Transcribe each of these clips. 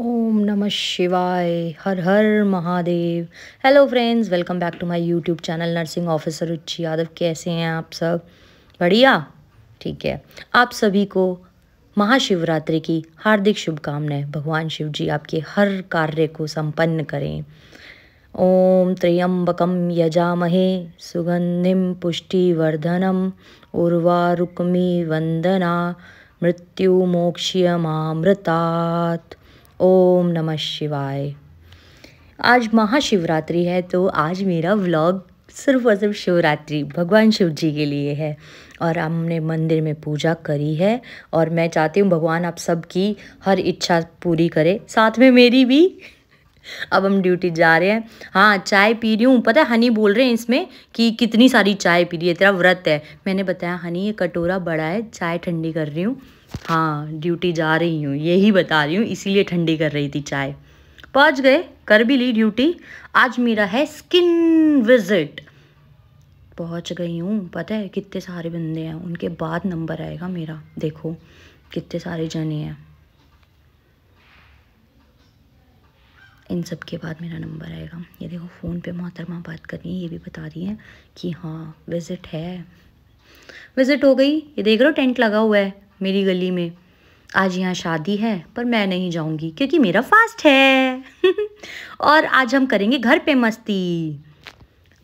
ओम नमः शिवाय हर हर Mahadev hello friends welcome back to my YouTube channel nursing officer Ruchi Yadav कैसे हैं आप सब बढ़िया ठीक है आप सभी को महाशिवरात्रि की हार्दिक शुभकामनाएं भगवान शिव जी आपके हर कार्य को संपन्न करें ओम त्र्यंबकम यजामहे सुगंधिम पुष्टिवर्धनम उर्वारुक्मी वंदना मृत्यु मोक्ष्य ओम नमः शिवाय आज महाशिवरात्रि है तो आज मेरा व्लॉग सिर्फ और सिर्फ शिवरात्रि भगवान शिव जी के लिए है और हमने मंदिर में पूजा करी है और मैं चाहती हूँ भगवान आप सब की हर इच्छा पूरी करे साथ में मेरी भी अब हम ड्यूटी जा रहे हैं हाँ चाय पी रही हूँ पता है हनी बोल रहे हैं इसमें कि कितनी सारी चाय पी रही है तेरा व्रत है मैंने बताया हनी ये कटोरा बड़ा है चाय ठंडी कर रही हूँ हाँ ड्यूटी जा रही हूँ यही बता रही हूँ इसीलिए ठंडी कर रही थी चाय पहुँच गए कर भी ली ड्यूटी आज मेरा है स्किन विजिट पहुँच गई हूँ पता है कितने सारे बंदे हैं उनके बाद नंबर आएगा मेरा देखो कितने सारे जने हैं इन सब के बाद मेरा नंबर आएगा ये देखो फ़ोन पे मोहतरमा बात कर रही है ये भी बता रही है कि हाँ विज़िट है विज़िट हो गई ये देख रहे हो टेंट लगा हुआ है मेरी गली में आज यहाँ शादी है पर मैं नहीं जाऊँगी क्योंकि मेरा फास्ट है और आज हम करेंगे घर पे मस्ती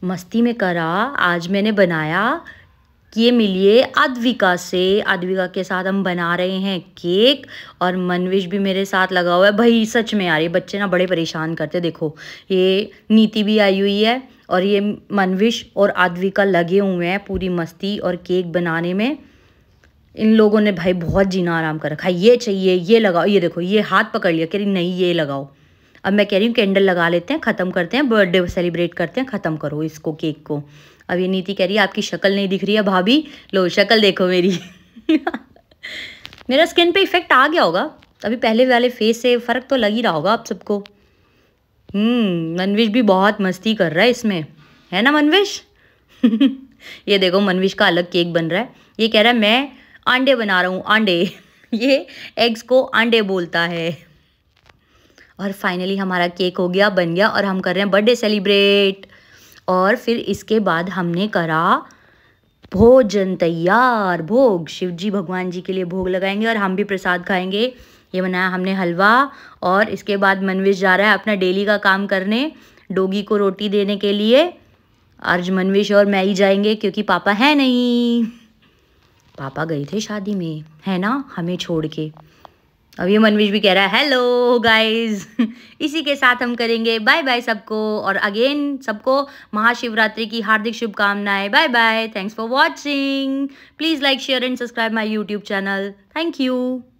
मस्ती में करा आज मैंने बनाया ये मिलिए आदविका से आदविका के साथ हम बना रहे हैं केक और मनविश भी मेरे साथ लगा हुआ है भाई सच में यार ये बच्चे ना बड़े परेशान करते देखो ये नीति भी आई हुई है और ये मनविश और आदविका लगे हुए हैं पूरी मस्ती और केक बनाने में इन लोगों ने भाई बहुत जीना आराम कर रखा है ये चाहिए ये लगाओ ये देखो ये हाथ पकड़ लिया कह रही नहीं ये लगाओ अब मैं कह रही हूँ कैंडल लगा लेते हैं ख़त्म करते हैं बर्थडे सेलिब्रेट करते हैं ख़त्म करो इसको केक को अब ये नीति कह रही है आपकी शक्ल नहीं दिख रही है भाभी लो शक्ल देखो मेरी मेरा स्किन पे इफ़ेक्ट आ गया होगा अभी पहले वाले फेस से फ़र्क तो लग ही रहा होगा आप सबको हम्म, मनविश भी बहुत मस्ती कर रहा है इसमें है ना मनविश ये देखो मनविश का अलग केक बन रहा है ये कह रहा है मैं अंडे बना रहा हूँ अंडे ये एग्स को अंडे बोलता है और फाइनली हमारा केक हो गया बन गया और हम कर रहे हैं बर्थडे सेलिब्रेट और फिर इसके बाद हमने करा भोजन तैयार भोग शिवजी भगवान जी के लिए भोग लगाएंगे और हम भी प्रसाद खाएंगे ये बनाया हमने हलवा और इसके बाद मनवेश जा रहा है अपना डेली का काम करने डोगी को रोटी देने के लिए आज मनवीश और मैं ही जाएंगे क्योंकि पापा है नहीं पापा गए थे शादी में है ना हमें छोड़ के अब ये मनवीज भी कह रहा है हेलो गाइस इसी के साथ हम करेंगे बाय बाय सबको और अगेन सबको महाशिवरात्रि की हार्दिक शुभकामनाएं bye bye thanks for watching please like share and subscribe my YouTube channel thank you